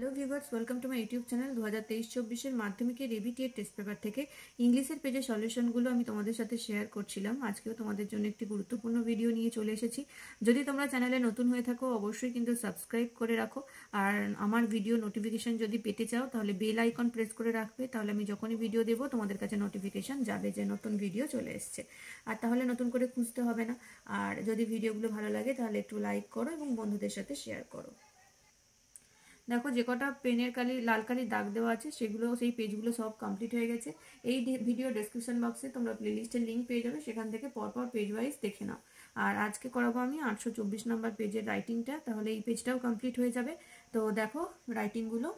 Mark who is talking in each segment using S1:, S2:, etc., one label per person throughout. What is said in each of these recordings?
S1: Hello viewers welcome to my YouTube channel দু হাজার তেইশ চব্বিশের মাধ্যমিকে রেবিটিএর e টেস্ট পেপার থেকে ইংলিশের পেজে সলিউশনগুলো আমি তোমাদের সাথে শেয়ার করছিলাম আজকেও তোমাদের জন্য একটি গুরুত্বপূর্ণ ভিডিও নিয়ে চলে এসেছি যদি তোমরা চ্যানেলে নতুন হয়ে থাকো অবশ্যই কিন্তু সাবস্ক্রাইব করে রাখো আর আমার ভিডিও নোটিফিকেশন যদি পেতে চাও তাহলে বেল আইকন প্রেস করে রাখবে তাহলে আমি যখনই ভিডিও দেবো তোমাদের কাছে নোটিফিকেশন যাবে যে নতুন ভিডিও চলে এসছে আর তাহলে নতুন করে খুঁজতে হবে না আর যদি ভিডিওগুলো ভালো লাগে তাহলে একটু লাইক করো এবং বন্ধুদের সাথে শেয়ার করো দেখো যে কটা পেনের কালি লাল কালির দাগ দেওয়া আছে সেগুলো সেই পেজগুলো সব কমপ্লিট হয়ে গেছে এই ভিডিও ডেসক্রিপশন বক্সে তোমরা প্লেলিস্টের লিঙ্ক পেয়ে যাবে সেখান থেকে পরপর পেজ ওয়াইজ দেখে নাও আর আজকে করাবো আমি আটশো চব্বিশ নম্বর পেজের রাইটিংটা তাহলে এই পেজটাও কমপ্লিট হয়ে যাবে তো দেখো রাইটিংগুলো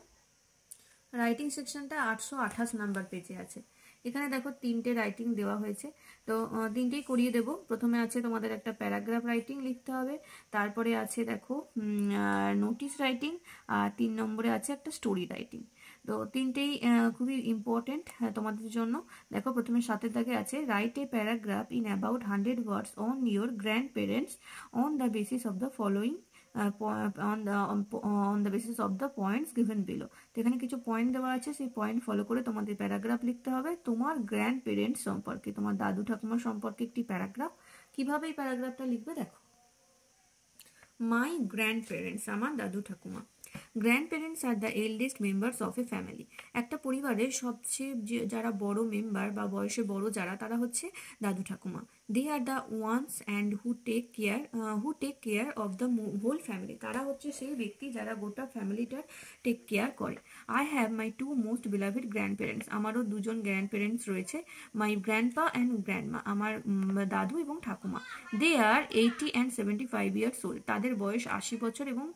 S1: রাইটিং সেকশনটা আটশো আঠাশ নাম্বার পেজে আছে এখানে দেখো তিনটে রাইটিং দেওয়া হয়েছে তো তিনটেই করিয়ে দেব প্রথমে আছে তোমাদের একটা প্যারাগ্রাফ রাইটিং লিখতে হবে তারপরে আছে দেখো নোটিশ রাইটিং আর তিন নম্বরে আছে একটা স্টোরি রাইটিং তো তিনটেই খুবই ইম্পর্টেন্ট তোমাদের জন্য দেখো প্রথমে সাতের দাগে আছে write a paragraph in about hundred words on your grandparents on the basis of the following on the basis of the points given below এখানে কিছু পয়েন্ট দেওয়া আছে সেই পয়েন্ট ফলো করে তোমাদের প্যারাগ্রাফ লিখতে হবে তোমার গ্র্যান্ড পেরেন্টস সম্পর্কে তোমার দাদু ঠাকুমা সম্পর্কে একটি প্যারাগ্রাফ কিভাবে এই প্যারাগ্রাফটা লিখবে দেখো মাই গ্র্যান্ড পেরেন্টস আমার দাদু ঠাকুমা grandparents are the eldest members of a family একটা পরিবারের সবচেয়ে যারা বড় মেম্বার বা বয়সে বড় যারা তারা হচ্ছে দাদু ঠাকুমা they are the ones and who take care who take care of the whole family তারা হচ্ছে সেই ব্যক্তি যারা গোটা ফ্যামিলিটার টেক কেয়ার করে I have my two most beloved grandparents আমারও দুজন গ্র্যান্ড প্যারেন্টস রয়েছে মাই গ্র্যান্ডপা অ্যান্ড গ্র্যান্ডমা আমার দাদু এবং ঠাকুমা they are eighty and seventy five years old তাদের বয়স আশি বছর এবং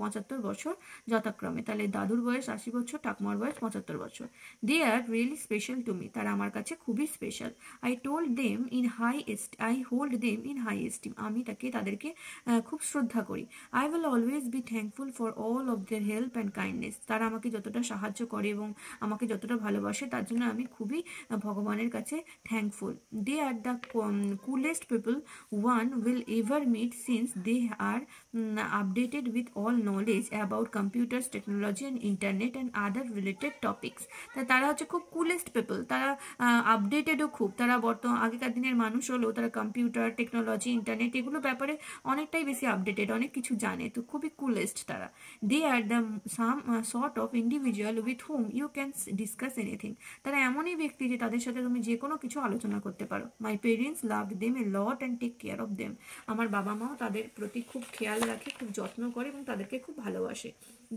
S1: পঁচাত্তর বছর যথাক্রমে তাহলে দাদুর বয়স আশি বছর ঠাকুমার বয়স পঁচাত্তর বছর they are really special to me তারা আমার কাছে খুবই special I told them in high I hold them in highest আমি তাকে তাদেরকে খুব শ্রদ্ধা করি I will always be thankful for all of their help and kindness তারা আমাকে যতটা সাহায্য করে এবং আমাকে যতটা ভালোবাসে তার জন্য আমি খুবই ভগবানের কাছে thankful they are the coolest people one will ever meet since they are updated with all knowledge about computers technology and internet and other related topics তারা হচ্ছে খুব কুলেস্ট পিপল তারা আপডেটেডও খুব তারা বর্তমান আগেকার দিনের মানুষ হলো ভালো তারা কম্পিউটার টেকনোলজি ইন্টারনেট এগুলো ব্যাপারে অনেকটাই বেশি আপডেটেড অনেক কিছু জানে তো খুবই কুলেস্ট তারা they are the same sort of individual with whom you can discuss anything তারা এমনই ব্যক্তি যে তাদের সাথে তুমি যে কোনো কিছু আলোচনা করতে পারো my parents love them a lot and take care of them আমার বাবা মাও তাদের প্রতি খুব খেয়াল রাখে খুব যত্ন করে এবং তাদেরকে খুব ভালোবাসে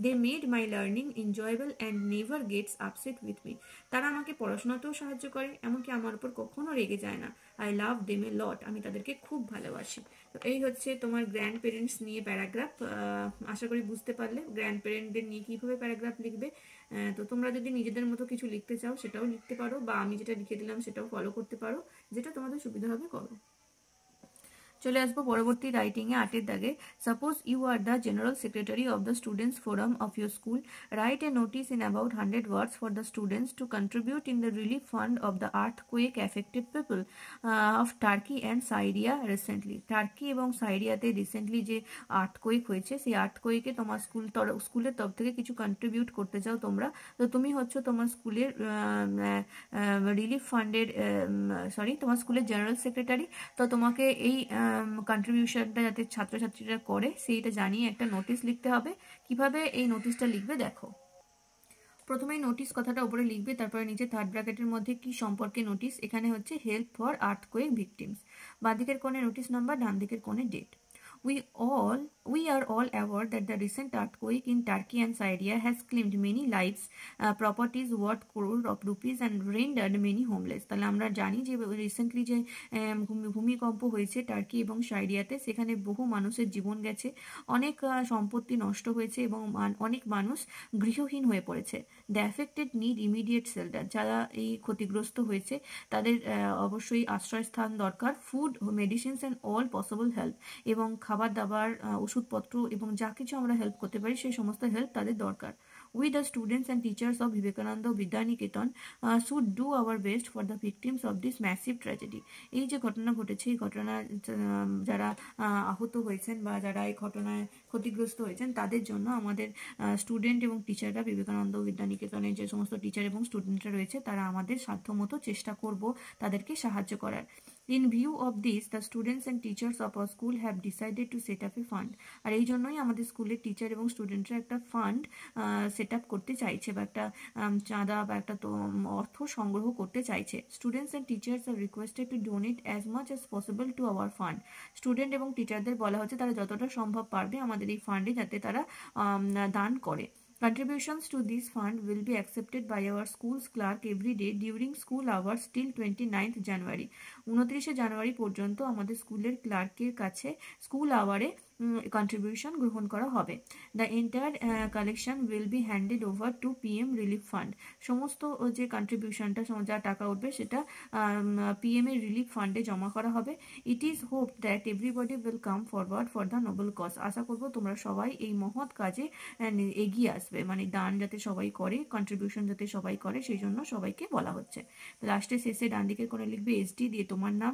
S1: they made my learning enjoyable and never gets upset with me তারা আমাকে পড়াশোনাতেও সাহায্য করে এমনকি আমার উপর কখনো রেগে যায় না আই লাভ দেম এ লট আমি তাদেরকে খুব ভালোবাসি তো এই হচ্ছে তোমার গ্র্যান্ড প্যারেন্টস নিয়ে প্যারাগ্রাফ আশা করি বুঝতে পারলে গ্র্যান্ড প্যারেন্টদের নিয়ে কীভাবে প্যারাগ্রাফ লিখবে তো তোমরা যদি নিজেদের মতো কিছু লিখতে চাও সেটাও লিখতে পারো বা আমি যেটা লিখে দিলাম সেটাও ফলো করতে পারো যেটা তোমাদের সুবিধা হবে করো চলে আসবো পরবর্তী রাইটিংয়ে আটের দাগে suppose you are the general secretary of the students forum of your school write a notice in about hundred words for the students to contribute in the relief fund of the earthquake affected people of Turkey and Syria recently Turkey এবং সাইরিয়াতে recently যে আর্থ quake হয়েছে সেই আর্থ কোয়েকে তোমার school স্কুলের তরফ থেকে কিছু কন্ট্রিবিউট করতে চাও তোমরা তো তুমি হচ্ছে তোমার স্কুলের রিলিফ ফান্ডের সরি তোমার স্কুলের জেনারেল সেক্রেটারি তো তোমাকে এই কন্ট্রিবিউশনটা um, যাতে ছাত্রছাত্রীরা করে সেইটা জানিয়ে একটা নোটিশ লিখতে হবে কিভাবে এই নোটিশটা লিখবে দেখো প্রথমে নোটিশ কথাটা উপরে লিখবে তারপরে নিচে থার্ড ব্র্যাকেটের মধ্যে কি সম্পর্কে নোটিশ এখানে হচ্ছে help for earthquake victims দিকের কোণে নোটিশ নাম্বার ডান দিকের কোণে date we all we are all aware that the recent earthquake in Turkey and Syria has claimed many lives, uh, properties worth crore of rupees and rendered many homeless. তাহলে আমরা জানি যে recently যে ভূমিকম্প হয়েছে টার্কি এবং সাইরিয়াতে সেখানে বহু মানুষের জীবন গেছে অনেক সম্পত্তি নষ্ট হয়েছে এবং অনেক মানুষ গৃহহীন হয়ে পড়েছে the affected need immediate shelter যারা এই ক্ষতিগ্রস্ত হয়েছে তাদের অবশ্যই আশ্রয়স্থান দরকার food medicines and all possible help এবং খাবার দাবার ওষুধপত্র এবং যা কিছু আমরা হেল্প করতে পারি সেই সমস্ত হেল্প তাদের দরকার We, the students and teachers of Vivekananda Vidya Niketan, uh, should do our best for the victims of this massive tragedy. এই যে ঘটনা ঘটেছে এই ঘটনা যারা আহত হয়েছেন বা যারা এই ঘটনায় ক্ষতিগ্রস্ত হয়েছেন তাদের জন্য আমাদের স্টুডেন্ট এবং টিচাররা বিবেকানন্দ বিদ্যানিকেতনের যে সমস্ত টিচার এবং স্টুডেন্টরা রয়েছে তারা আমাদের সাধ্যমতো চেষ্টা করব তাদেরকে সাহায্য করার in view of this the students and teachers of our school have decided to set up a fund আর এই জন্যই আমাদের স্কুলের টিচার এবং স্টুডেন্টরা একটা ফান্ড সেট আপ করতে চাইছে বা একটা চাঁদা বা একটা অর্থ সংগ্রহ করতে চাইছে students and teachers are requested to donate as much as possible to our fund student এবং টিচারদের বলা হচ্ছে তারা যতটা সম্ভব পারবে আমাদের এই ফান্ডে যাতে তারা দান করে Contributions to this fund will be accepted by our school's clerk every day during school hours till 29th January. 29 জানুয়ারি পর্যন্ত আমাদের স্কুলের ক্লার্কের কাছে স্কুল আওয়ারে কন্ট্রিবিউশন গ্রহণ করা হবে the entire collection will be handed over to P M relief fund সমস্ত যে কন্ট্রিবিউশনটা যা টাকা উঠবে সেটা এম এর রিলিফ ফান্ডে জমা করা হবে it is hope that everybody will come forward for the noble cause আশা করবো তোমরা সবাই এই মহৎ কাজে এগিয়ে আসবে মানে দান যাতে সবাই করে কন্ট্রিবিউশন যাতে সবাই করে সেই জন্য সবাইকে বলা হচ্ছে লাস্টে শেষে ডান দিকের কোণে লিখবে এসডি দিয়ে তোমার নাম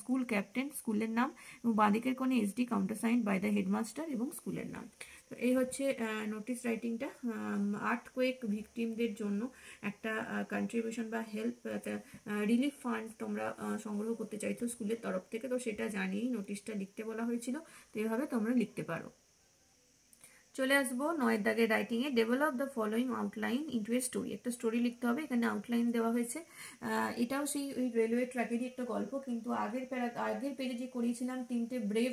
S1: স্কুল ক্যাপ্টেন স্কুলের নাম এবং বাঁ দিকের কোণে SD countersign by the the headmaster এবং স্কুলের নাম তো এই হচ্ছে নোটিস রাইটিংটা আর্ট কোয়েক ভিকটিমদের জন্য একটা কন্ট্রিবিউশন বা হেল্প রিলিফ ফান্ড তোমরা সংগ্রহ করতে চাইছো স্কুলের তরফ থেকে তো সেটা জানিয়েই নোটিশটা লিখতে বলা হয়েছিল তো এভাবে তোমরা লিখতে পারো চলে আসবো নয়ের দাগের রাইটিংয়ে develop the following outline into a story একটা স্টোরি লিখতে হবে এখানে আউটলাইন দেওয়া হয়েছে এটাও সেই ওই রেলওয়ে ট্র্যাকেরই একটা গল্প কিন্তু আগের প্যারা আগের পেজে যে করিয়েছিলাম তিনটে ব্রেভ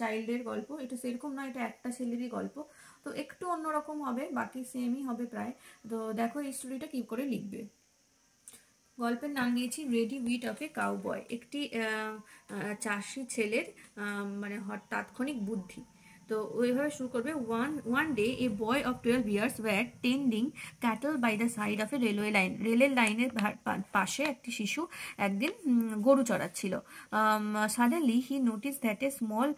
S1: চাইল্ডের গল্প এটা সেরকম নয় এটা একটা ছেলেরই গল্প তো একটু অন্যরকম হবে বাকি সেমই হবে প্রায় তো দেখো এই স্টোরিটা কী করে লিখবে গল্পের নাম দিয়েছি ready wit of a cowboy একটি চাষি ছেলের মানে তাৎক্ষণিক বুদ্ধি তো ওইভাবে শুরু করবে one one day a boy of twelve years were tending cattle by the side of a railway line রেলের লাইনের পাশে একটি শিশু একদিন গরু চড়াচ্ছিল suddenly he notice that a small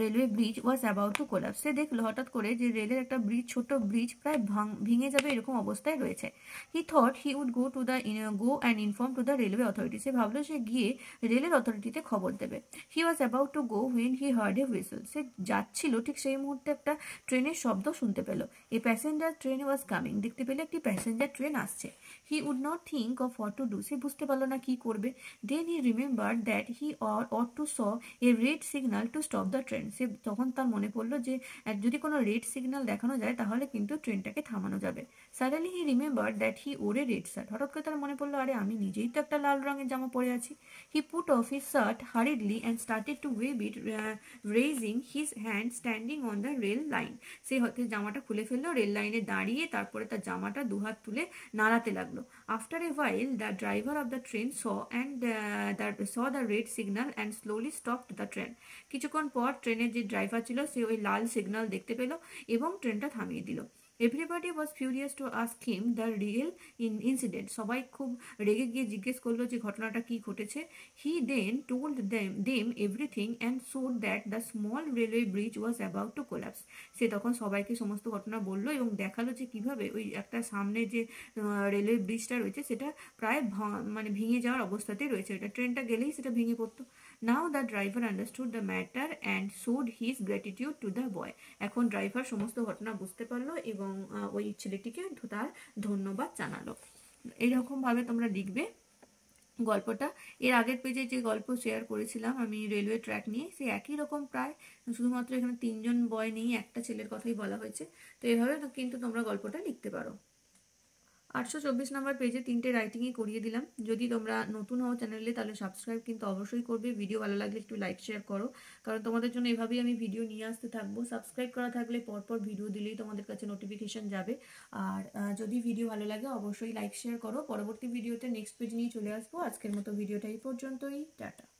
S1: railway bridge was about to collapse সে দেখলো হঠাৎ করে যে রেলের একটা ব্রিজ ছোট ব্রিজ প্রায় ভেঙে যাবে এরকম অবস্থায় রয়েছে he thought he would go to the go and inform to the railway authority সে ভাবলো সে গিয়ে রেলের অথরিটিতে খবর দেবে he was about to go when he heard a whistle সে যাচ্ছিল ঠিক সেই মুহূর্তে একটা ট্রেনের শব্দ শুনতে পেল a passenger train was coming দেখতে পেলে একটি প্যাসেঞ্জার ট্রেন আসছে he would not think of aught to do সে বুঝতে পারলো না কি করবে then he remember that he or ought to show a red signal to stop the train সে তখন তার মনে পড়লো যে যদি কোনো রেড সিগনাল দেখানো যায় তাহলে কিন্তু ট্রেনটাকে থামানো যাবে suddenly he remember that he wore red shirt হঠাৎ করে তার মনে পড়লো আরে আমি নিজেই তো একটা লাল রঙের জামা পরে আছি he put off his shirt hurriedly and started to wave it raising his hand standing on the rail line সে হয়তো জামাটা খুলে ফেললো রেল লাইনে দাঁড়িয়ে তারপরে তার জামাটা দুহাত তুলে নাড়াতে লাগলো লাগলো after a while the driver of the train saw and saw the red signal and slowly stop the train কিছুক্ষণ পর ট্রেনের যে ড্রাইভার ছিল সে ওই লাল সিগন্যাল দেখতে পেল এবং ট্রেনটা থামিয়ে দিল everybody was furious to ask him the real in incident সবাই খুব রেগে গিয়ে জিজ্ঞেস করলো যে ঘটনাটা কি ঘটেছে he then told them them everything and showed that the small railway bridge was about to collapse সে তখন সবাইকে সমস্ত ঘটনা বললো এবং দেখালো যে কিভাবে ওই একটা সামনে যে রেলওয়ে ব্রিজটা রয়েছে সেটা প্রায় মানে ভেঙে যাওয়ার অবস্থাতেই রয়েছে এটা ট্রেনটা গেলেই সেটা ভেঙে পড়তো now the driver understood the matter and showed his gratitude to the boy এখন ড্রাইভার সমস্ত ঘটনা বুঝতে পারলো এবং এবং ওই ছেলেটিকে তার ধন্যবাদ জানালো এইরকমভাবে তোমরা লিখবে গল্পটা এর আগের পেজে যে গল্প শেয়ার করেছিলাম আমি রেলওয়ে ট্র্যাক নিয়ে সে একই রকম প্রায় শুধুমাত্র এখানে তিনজন বয় নেই একটা ছেলের কথাই বলা হয়েছে তো এভাবে কিন্তু তোমরা গল্পটা লিখতে পারো আটশো চব্বিশ নম্বর পেজে তিনটে রাইটিংই করিয়ে দিলাম যদি তোমরা নতুন হও চ্যানেলে তাহলে সাবস্ক্রাইব কিন্তু অবশ্যই করবে ভিডিও ভালো লাগলে একটু লাইক শেয়ার করো কারণ তোমাদের জন্য এভাবেই আমি ভিডিও নিয়ে আসতে থাকবো সাবস্ক্রাইব করা থাকলে পরপর ভিডিও দিলেই তোমাদের কাছে নোটিফিকেশান যাবে আর যদি ভিডিও ভালো লাগে অবশ্যই লাইক শেয়ার করো পরবর্তী ভিডিওতে নেক্সট পেজ নিয়ে চলে আসবো আজকের মতো ভিডিওটা এই পর্যন্তই টাটা